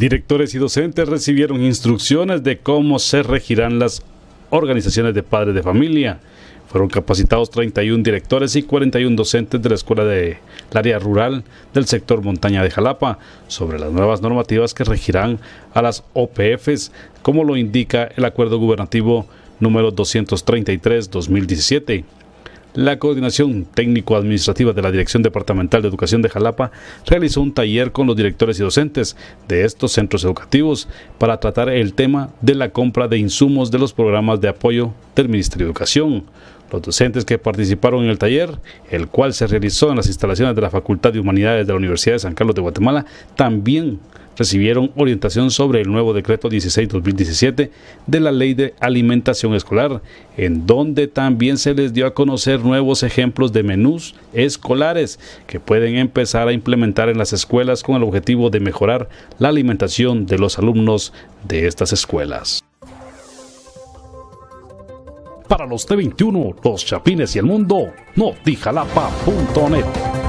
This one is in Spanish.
Directores y docentes recibieron instrucciones de cómo se regirán las organizaciones de padres de familia. Fueron capacitados 31 directores y 41 docentes de la Escuela del de, Área Rural del sector Montaña de Jalapa sobre las nuevas normativas que regirán a las OPFs, como lo indica el Acuerdo Gubernativo número 233-2017. La Coordinación Técnico-Administrativa de la Dirección Departamental de Educación de Jalapa realizó un taller con los directores y docentes de estos centros educativos para tratar el tema de la compra de insumos de los programas de apoyo del Ministerio de Educación. Los docentes que participaron en el taller, el cual se realizó en las instalaciones de la Facultad de Humanidades de la Universidad de San Carlos de Guatemala, también recibieron orientación sobre el nuevo decreto 16-2017 de la Ley de Alimentación Escolar, en donde también se les dio a conocer nuevos ejemplos de menús escolares que pueden empezar a implementar en las escuelas con el objetivo de mejorar la alimentación de los alumnos de estas escuelas. Para los T21, los Chapines y el Mundo, notijalapa.net.